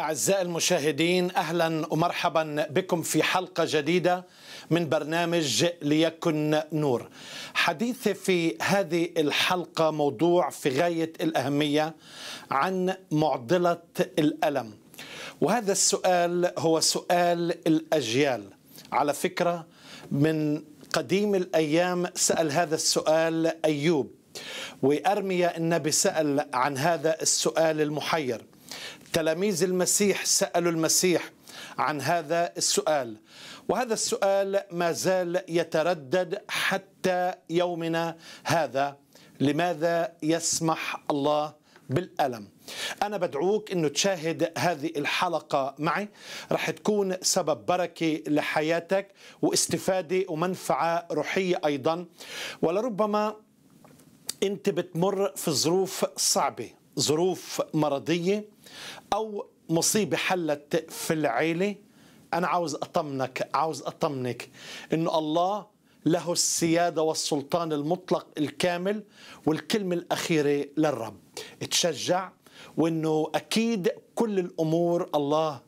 أعزائي المشاهدين أهلا ومرحبا بكم في حلقة جديدة من برنامج ليكن نور حديثي في هذه الحلقة موضوع في غاية الأهمية عن معضلة الألم وهذا السؤال هو سؤال الأجيال على فكرة من قديم الأيام سأل هذا السؤال أيوب وأرمية النبي سأل عن هذا السؤال المحير تلاميذ المسيح سالوا المسيح عن هذا السؤال وهذا السؤال ما زال يتردد حتى يومنا هذا لماذا يسمح الله بالالم أنا بدعوك أنه تشاهد هذه الحلقة معي رح تكون سبب بركة لحياتك واستفادة ومنفعة روحية أيضا ولربما أنت بتمر في ظروف صعبة ظروف مرضيه او مصيبه حلت في العيله انا عاوز اطمنك عاوز اطمنك انه الله له السياده والسلطان المطلق الكامل والكلمه الاخيره للرب اتشجع وانه اكيد كل الامور الله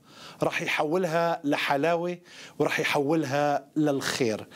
راح يحولها لحلاوه وراح يحولها للخير